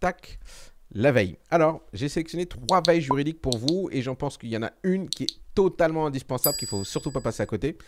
tac, la veille. Alors, j'ai sélectionné trois veilles juridiques pour vous et j'en pense qu'il y en a une qui est totalement indispensable, qu'il ne faut surtout pas passer à côté.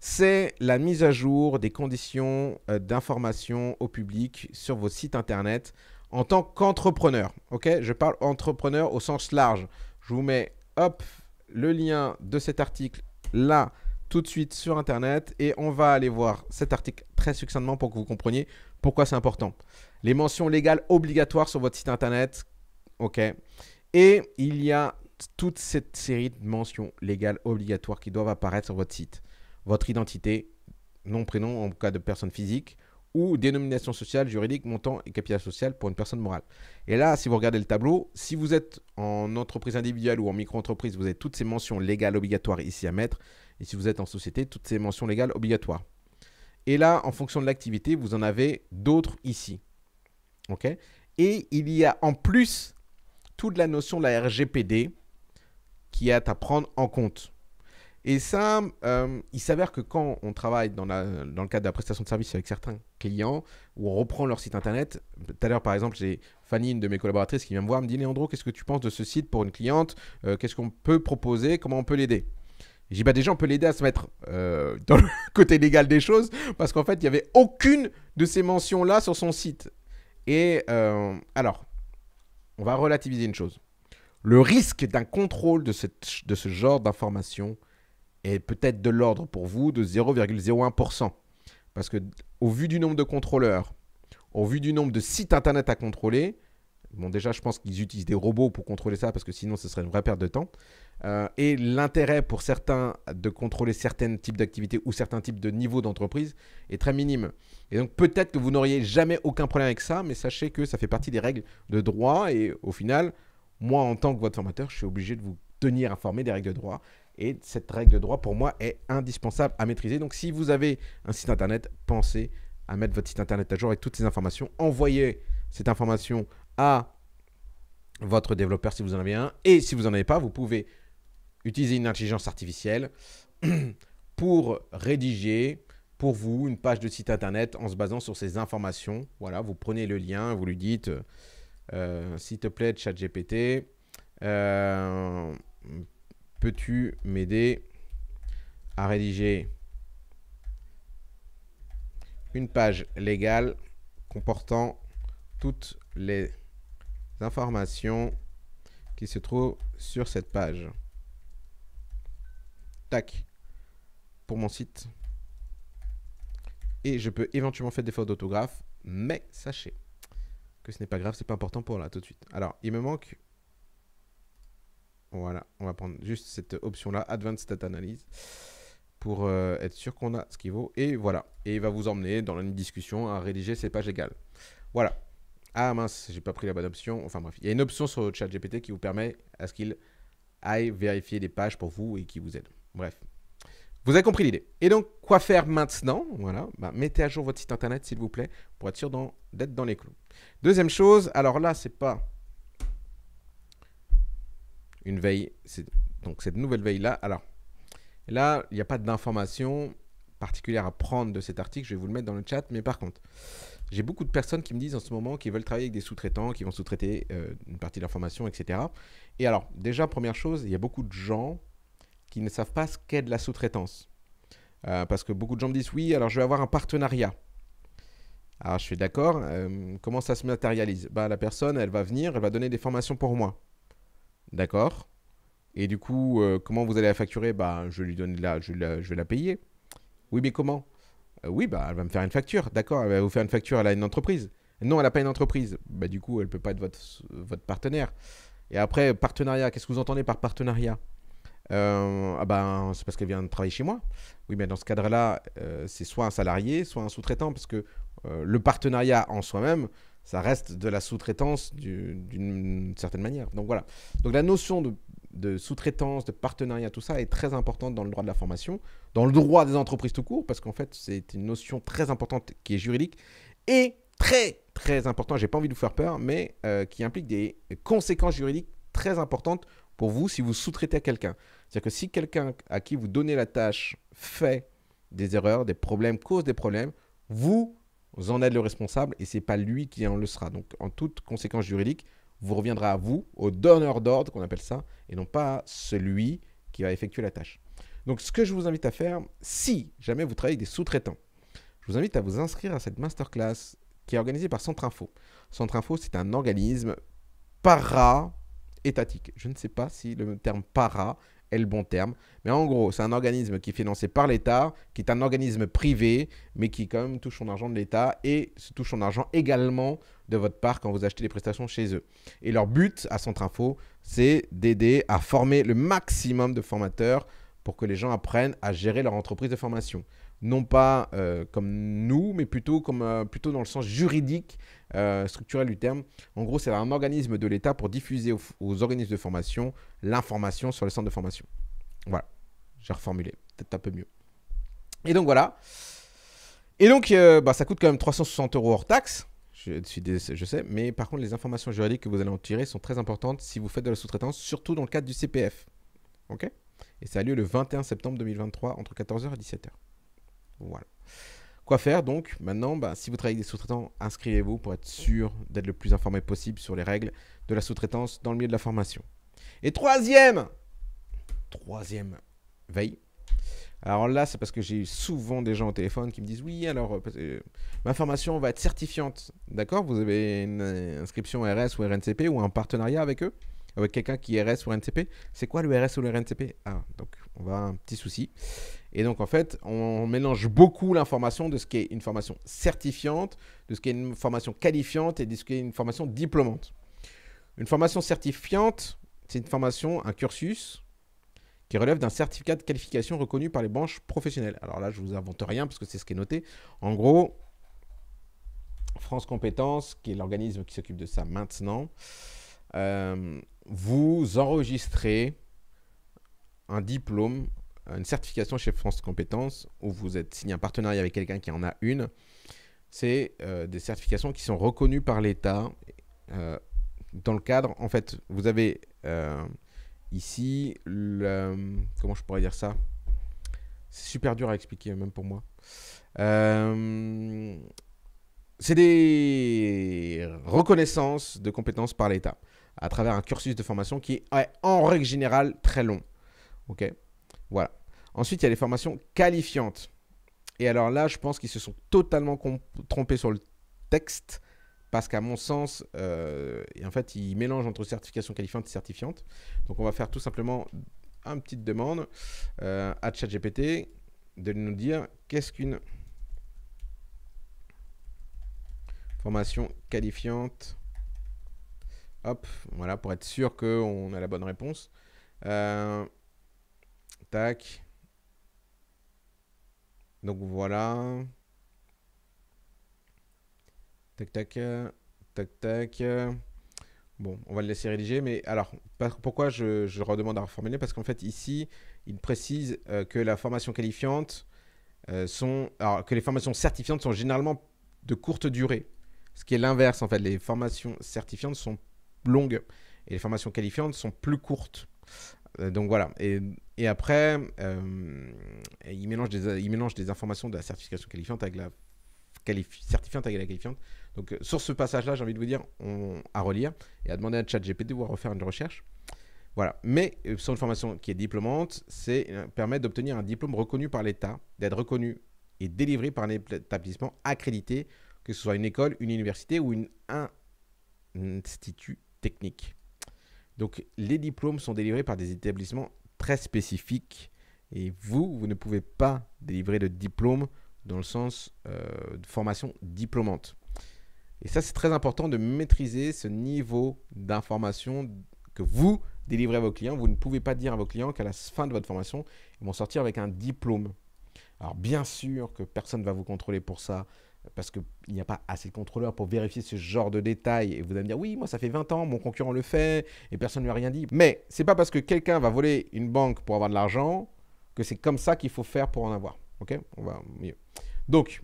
C'est la mise à jour des conditions euh, d'information au public sur vos sites internet en tant qu'entrepreneur. Ok, je parle entrepreneur au sens large. Je vous mets, le lien de cet article là tout de suite sur Internet et on va aller voir cet article très succinctement pour que vous compreniez pourquoi c'est important Les mentions légales obligatoires sur votre site internet. OK. Et il y a toute cette série de mentions légales obligatoires qui doivent apparaître sur votre site. Votre identité, nom, prénom en cas de personne physique ou dénomination sociale, juridique, montant et capital social pour une personne morale. Et là, si vous regardez le tableau, si vous êtes en entreprise individuelle ou en micro-entreprise, vous avez toutes ces mentions légales obligatoires ici à mettre. Et si vous êtes en société, toutes ces mentions légales obligatoires. Et là, en fonction de l'activité, vous en avez d'autres ici. OK Et il y a en plus toute la notion de la RGPD qui est à prendre en compte. Et ça, euh, il s'avère que quand on travaille dans, le cadre de la prestation de services avec certains clients, où on reprend leur site internet, tout à l'heure par exemple, j'ai Fanny, une de mes collaboratrices, qui vient me voir, me dit Léandro, qu'est-ce que tu penses de ce site pour une cliente euh, Qu'est-ce qu'on peut proposer Comment on peut l'aider j'ai déjà, on peut l'aider à se mettre euh, dans le côté légal des choses, parce qu'en fait, il n'y avait aucune de ces mentions-là sur son site. Et euh, alors, on va relativiser une chose. Le risque d'un contrôle de, de ce genre d'information est peut-être de l'ordre pour vous de 0,01%. Parce que au vu du nombre de contrôleurs, au vu du nombre de sites internet à contrôler, bon déjà je pense qu'ils utilisent des robots pour contrôler ça parce que sinon ce serait une vraie perte de temps. Euh, et l'intérêt pour certains de contrôler certains types d'activités ou certains types de niveaux d'entreprise est très minime. Et donc peut-être que vous n'auriez jamais aucun problème avec ça, mais sachez que ça fait partie des règles de droit et au final, moi en tant que votre formateur, je suis obligé de vous tenir informé des règles de droit. Et cette règle de droit, pour moi, est indispensable à maîtriser. Donc si vous avez un site internet, pensez à mettre votre site internet à jour avec toutes ces informations. Envoyez cette information à votre développeur si vous en avez un. Et si vous n'en avez pas, vous pouvez utiliser une intelligence artificielle pour rédiger pour vous une page de site internet en se basant sur ces informations. Voilà, vous prenez le lien, vous lui dites euh, S'il te plaît, chat GPT, euh, peux-tu m'aider à rédiger une page légale comportant toutes les informations qui se trouvent sur cette page tac, pour mon site. Et je peux éventuellement faire des fautes d'autographe, mais sachez que ce n'est pas grave, c'est pas important pour là tout de suite. Alors, il me manque... Voilà, on va prendre juste cette option-là, Advanced Data Analyse, pour euh, être sûr qu'on a ce qu'il vaut. Et voilà. Et il va vous emmener dans une discussion à rédiger ces pages égales. Voilà. Ah mince, j'ai pas pris la bonne option. Enfin bref, il y a une option sur le chat GPT qui vous permet à ce qu'il aille vérifier les pages pour vous et qui vous aide. Bref. Vous avez compris l'idée. Et donc, quoi faire maintenant Voilà, bah, mettez à jour votre site internet, s'il vous plaît, pour être sûr d'être dans les clous. Deuxième chose, alors là, c'est pas une veille, donc cette nouvelle veille-là. Alors, là, il n'y a pas d'informations particulières à prendre de cet article, je vais vous le mettre dans le chat, mais par contre, j'ai beaucoup de personnes qui me disent en ce moment qu'ils veulent travailler avec des sous-traitants, qui vont sous-traiter euh, une partie de l'information, etc. Et alors, déjà, première chose, il y a beaucoup de gens qui ne savent pas ce qu'est de la sous-traitance. Euh, parce que beaucoup de gens me disent oui, alors je vais avoir un partenariat. Alors ah, je suis d'accord, euh, comment ça se matérialise bah, La personne, elle va venir, elle va donner des formations pour moi. D'accord Et du coup, euh, comment vous allez la facturer bah, je, lui donne je, je vais la payer. Oui, mais comment Oui, bah, elle va me faire une facture. D'accord, elle va vous faire une facture, elle a une entreprise. Non, elle n'a pas une entreprise. Bah, du coup, elle ne peut pas être votre, votre partenaire. Et après, partenariat, qu'est-ce que vous entendez par partenariat euh, ah ben, c'est parce qu'elle vient de travailler chez moi. Oui, mais dans ce cadre-là, euh, c'est soit un salarié, soit un sous-traitant, parce que euh, le partenariat en soi-même, ça reste de la sous-traitance d'une certaine manière. Donc voilà. Donc la notion de, sous-traitance, de partenariat, tout ça est très importante dans le droit de la formation, dans le droit des entreprises tout court, parce qu'en fait, c'est une notion très importante qui est juridique et très, très importante, j'ai pas envie de vous faire peur, mais qui implique des conséquences juridiques très importantes pour vous si vous sous-traitez à quelqu'un. C'est-à-dire que si quelqu'un à qui vous donnez la tâche fait des erreurs, des problèmes, cause des problèmes, vous en êtes le responsable et c'est pas lui qui en le sera. Donc en toute conséquence juridique, vous reviendrez à vous, au donneur d'ordre qu'on appelle ça, et non pas à celui qui va effectuer la tâche. Donc ce que je vous invite à faire, si jamais vous travaillez des sous-traitants, je vous invite à vous inscrire à cette masterclass qui est organisée par Centre Info. Centre Info, c'est un organisme para étatique. Je ne sais pas si le terme para est le bon terme. Mais en gros, c'est un organisme qui est financé par l'État, qui est un organisme privé, mais qui quand même touche son argent de l'État et se touche son argent également de votre part quand vous achetez des prestations chez eux. Et leur but à Centre Info, c'est d'aider à former le maximum de formateurs pour que les gens apprennent à gérer leur entreprise de formation non pas euh, comme nous, mais plutôt, comme, euh, plutôt dans le sens juridique, euh, structurel du terme. En gros, c'est un organisme de l'État pour diffuser aux, organismes de formation l'information sur les centres de formation. Voilà, j'ai reformulé, peut-être un peu mieux. Et donc voilà. Et donc, bah, ça coûte quand même 360 euros hors taxe. Je, je sais, mais par contre, les informations juridiques que vous allez en tirer sont très importantes si vous faites de la sous-traitance, surtout dans le cadre du CPF. OK Et ça a lieu le 21 septembre 2023 entre 14h et 17h. Voilà. Quoi faire donc Maintenant, bah, si vous travaillez avec des sous-traitants, inscrivez-vous pour être sûr d'être le plus informé possible sur les règles de la sous-traitance dans le milieu de la formation. Et troisième Troisième veille. Alors là, c'est parce que j'ai eu souvent des gens au téléphone qui me disent Oui, alors euh, euh, ma formation va être certifiante. D'accord Vous avez une euh, inscription RS ou RNCP ou un partenariat avec eux Avec quelqu'un qui est RS ou RNCP C'est quoi le RS ou le RNCP Ah, donc on va avoir un petit souci. Et donc, en fait, on mélange beaucoup l'information de ce qui est une formation certifiante, de ce qui est une formation qualifiante et de ce qui une formation diplômante. Une formation certifiante, c'est une formation, un cursus qui relève d'un certificat de qualification reconnu par les branches professionnelles. Alors là, je ne vous invente rien parce que c'est ce qui est noté. En gros, France Compétences, qui est l'organisme qui s'occupe de ça maintenant, euh, vous enregistrez un diplôme une certification chez France Compétences où vous êtes signé un partenariat avec quelqu'un qui en a une. C'est euh, des certifications qui sont reconnues par l'État euh, dans le cadre. En fait, vous avez euh, ici le, comment je pourrais dire ça C'est super dur à expliquer même pour moi. c'est des reconnaissances de compétences par l'État à travers un cursus de formation qui est en règle générale très long. ok voilà. Ensuite, il y a les formations qualifiantes. Et alors là, je pense qu'ils se sont totalement trompés sur le texte parce qu'à mon sens, euh, en fait, ils mélangent entre certification qualifiante et certifiante. Donc, on va faire tout simplement une petite demande euh, à ChatGPT de nous dire qu'est-ce qu'une formation qualifiante. Hop, voilà, pour être sûr qu'on a la bonne réponse. Euh, Tac. Donc voilà. Tac, tac, tac, tac. Bon, on va le laisser rédiger, mais alors, pourquoi je, redemande à reformuler Parce qu'en fait, ici, il précise euh, que la formation qualifiante euh, sont... Alors, que les formations certifiantes sont généralement de courte durée, ce qui est l'inverse, en fait. Les formations certifiantes sont longues et les formations qualifiantes sont plus courtes. Euh, donc voilà. Et, après, euh, il, mélange des, il des informations de la certification qualifiante avec la certifiante la qualifiante. Donc euh, sur ce passage-là, j'ai envie de vous dire, à relire et à demander à ChatGPT ou à refaire une recherche. Voilà. Mais sur une formation qui est diplômante, c'est permettre permet d'obtenir un diplôme reconnu par l'État, d'être reconnu et délivré par un établissement accrédité, que ce soit une école, une université ou une, un institut technique. Donc les diplômes sont délivrés par des établissements très spécifiques et vous, vous ne pouvez pas délivrer de diplôme dans le sens euh, de formation diplômante. Et ça, c'est très important de maîtriser ce niveau d'information que vous délivrez à vos clients. Vous ne pouvez pas dire à vos clients qu'à la fin de votre formation, ils vont sortir avec un diplôme. Alors bien sûr que personne ne va vous contrôler pour ça parce qu'il n'y a pas assez de contrôleurs pour vérifier ce genre de détails. Et vous allez me dire, oui, moi ça fait 20 ans, mon concurrent le fait, et personne ne lui a rien dit. Mais c'est pas parce que quelqu'un va voler une banque pour avoir de l'argent que c'est comme ça qu'il faut faire pour en avoir. Ok On va mieux. Donc,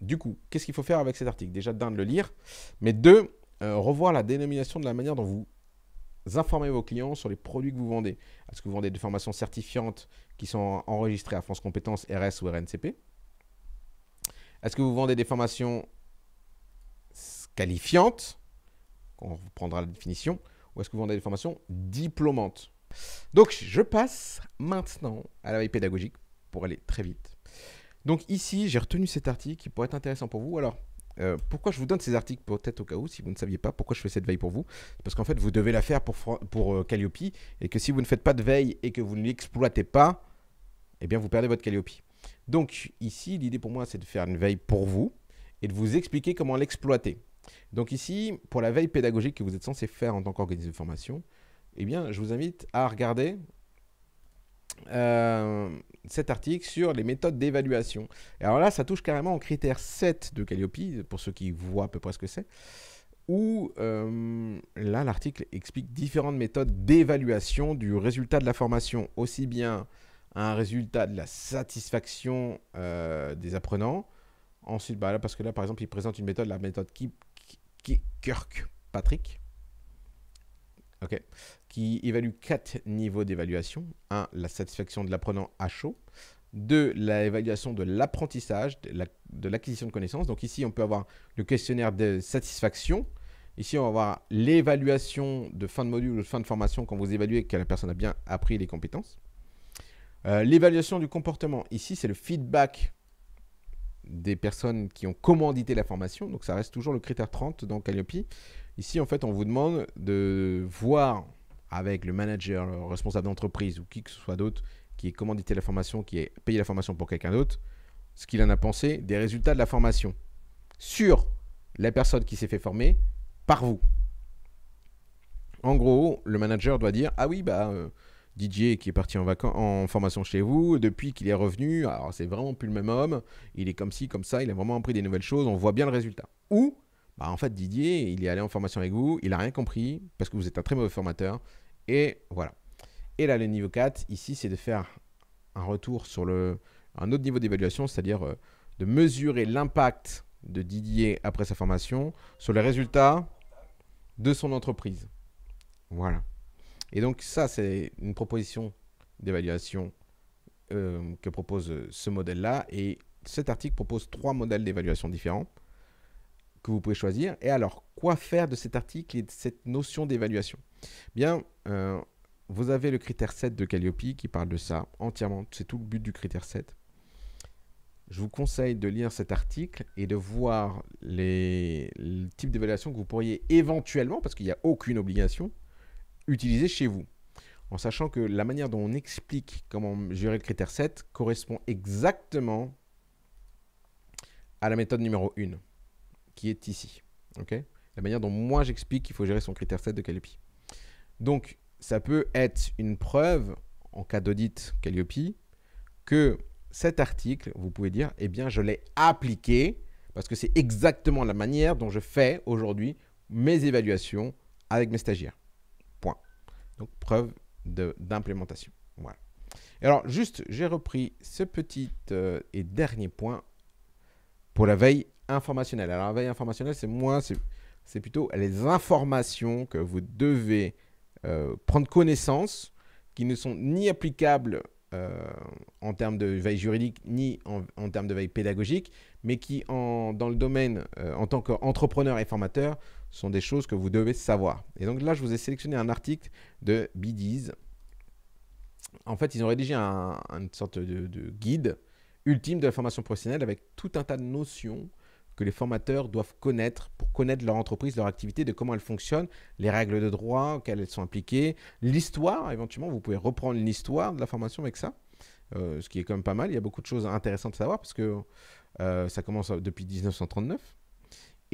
du coup, qu'est-ce qu'il faut faire avec cet article Déjà, d'un, de le lire, mais deux, euh, revoir la dénomination de la manière dont vous informez vos clients sur les produits que vous vendez. Est-ce que vous vendez des formations certifiantes qui sont enregistrées à France Compétences, RS ou RNCP est-ce que vous vendez des formations qualifiantes On prendra la définition. Ou est-ce que vous vendez des formations diplômantes Donc, je passe maintenant à la veille pédagogique pour aller très vite. Donc ici, j'ai retenu cet article qui pourrait être intéressant pour vous. Alors, euh, pourquoi je vous donne ces articles peut-être au cas où, si vous ne saviez pas pourquoi je fais cette veille pour vous Parce qu'en fait, vous devez la faire pour, pour euh, Calliope, et que si vous ne faites pas de veille et que vous ne l'exploitez pas, eh bien, vous perdez votre Calliope. Donc ici, l'idée pour moi, c'est de faire une veille pour vous et de vous expliquer comment l'exploiter. Donc ici, pour la veille pédagogique que vous êtes censé faire en tant qu'organisme de formation, eh bien, je vous invite à regarder euh, cet article sur les méthodes d'évaluation. Alors là, ça touche carrément au critère 7 de Calliope, pour ceux qui voient à peu près ce que c'est, où euh, là, l'article explique différentes méthodes d'évaluation du résultat de la formation, aussi bien un résultat de la satisfaction euh, des apprenants. Ensuite, bah là, parce que là, par exemple, il présente une méthode, la méthode Kirkpatrick, qui évalue quatre niveaux d'évaluation. Un, La satisfaction de l'apprenant à chaud. Deux, L'évaluation de l'apprentissage, de l'acquisition de connaissances. Donc ici, on peut avoir le questionnaire de satisfaction. Ici, on va avoir l'évaluation de fin de module ou de fin de formation quand vous évaluez que la personne a bien appris les compétences. Euh, l'évaluation du comportement. Ici, c'est le feedback des personnes qui ont commandité la formation. Donc, ça reste toujours le critère 30 dans Calliope. Ici, en fait, on vous demande de voir avec le manager, le responsable d'entreprise ou qui que ce soit d'autre qui ait commandité la formation, qui ait payé la formation pour quelqu'un d'autre, ce qu'il en a pensé des résultats de la formation sur la personne qui s'est fait former par vous. En gros, le manager doit dire Ah oui, bah. Euh, Didier qui est parti en, vacances, en formation chez vous, depuis qu'il est revenu, alors c'est vraiment plus le même homme, il est comme ci, comme ça, il a vraiment appris des nouvelles choses, on voit bien le résultat. Ou, bah, en fait Didier, il est allé en formation avec vous, il n'a rien compris, parce que vous êtes un très mauvais formateur, et voilà. Et là, le niveau 4, ici, c'est de faire un retour sur le, un autre niveau d'évaluation, c'est-à-dire euh, de mesurer l'impact de Didier après sa formation sur les résultats de son entreprise. Voilà. Et donc ça, c'est une proposition d'évaluation euh, que propose euh, ce modèle-là. Et cet article propose trois modèles d'évaluation différents que vous pouvez choisir. Et alors, quoi faire de cet article et de cette notion d'évaluation Bien, euh, vous avez le critère 7 de Calliope qui parle de ça entièrement. C'est tout le but du critère 7. Je vous conseille de lire cet article et de voir les, le type d'évaluation que vous pourriez éventuellement, parce qu'il n'y a aucune obligation, Utiliser chez vous. En sachant que la manière dont on explique comment gérer le critère 7 correspond exactement à la méthode numéro 1, qui est ici. la manière dont moi j'explique qu'il faut gérer son critère 7 de Calliope. Donc, ça peut être une preuve, en cas d'audit Calliope, que cet article, vous pouvez dire, eh bien, je l'ai appliqué parce que c'est exactement la manière dont je fais aujourd'hui mes évaluations avec mes stagiaires. Donc, preuve d'implémentation. Voilà. Alors, juste, j'ai repris ce petit euh, et dernier point pour la veille informationnelle. Alors, la veille informationnelle, c'est moins, c'est plutôt les informations que vous devez euh, prendre connaissance qui ne sont ni applicables euh, en termes de veille juridique ni en, termes de veille pédagogique, mais qui, dans le domaine, en tant qu'entrepreneur et formateur, sont des choses que vous devez savoir. Et donc là, je vous ai sélectionné un article de Bidis. En fait, ils ont rédigé une sorte de, guide ultime de la formation professionnelle avec tout un tas de notions que les formateurs doivent connaître pour connaître leur entreprise, leur activité, de comment elle fonctionne, les règles de droit qu'elles elles sont impliquées, l'histoire, éventuellement, vous pouvez reprendre l'histoire de la formation avec ça, euh, ce qui est quand même pas mal. Il y a beaucoup de choses intéressantes à savoir parce que euh, ça commence depuis 1939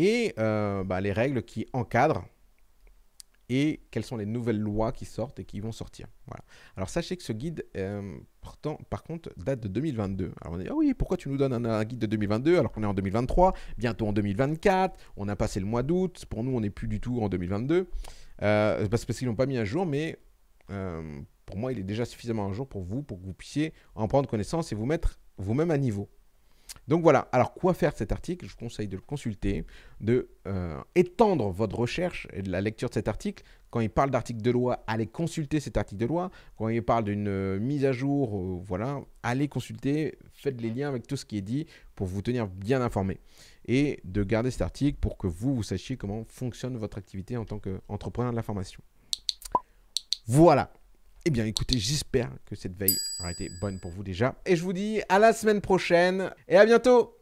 et euh, bah, les règles qui encadrent et quelles sont les nouvelles lois qui sortent et qui vont sortir. Voilà. Alors sachez que ce guide, euh, pourtant, par contre, date de 2022. Alors on dit, ah oui, pourquoi tu nous donnes un, guide de 2022 alors qu'on est en 2023, bientôt en 2024, on a passé le mois d'août, pour nous on n'est plus du tout en 2022. C'est euh, parce, qu'ils qu'ils l'ont pas mis à jour, mais pour moi il est déjà suffisamment à jour pour vous, pour que vous puissiez en prendre connaissance et vous mettre vous-même à niveau. Donc voilà, alors quoi faire de cet article Je vous conseille de le consulter, de euh, étendre votre recherche et de la lecture de cet article. Quand il parle d'article de loi, allez consulter cet article de loi. Quand il parle d'une euh, mise à jour, euh, voilà, allez consulter, faites les liens avec tout ce qui est dit pour vous tenir bien informé. Et de garder cet article pour que vous, vous sachiez comment fonctionne votre activité en tant qu'entrepreneur de la formation. Voilà. Eh bien écoutez, j'espère que cette veille aura été bonne pour vous déjà. Et je vous dis à la semaine prochaine et à bientôt